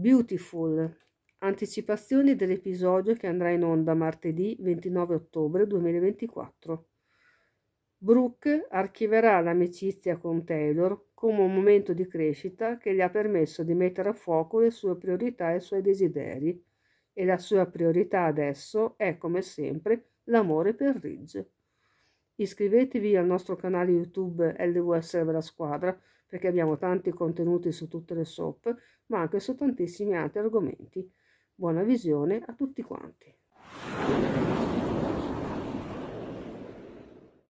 Beautiful. Anticipazioni dell'episodio che andrà in onda martedì 29 ottobre 2024. Brooke archiverà l'amicizia con Taylor come un momento di crescita che gli ha permesso di mettere a fuoco le sue priorità e i suoi desideri, e la sua priorità adesso è, come sempre, l'amore per Ridge. Iscrivetevi al nostro canale YouTube LVS della squadra perché abbiamo tanti contenuti su tutte le SOP, ma anche su tantissimi altri argomenti. Buona visione a tutti quanti.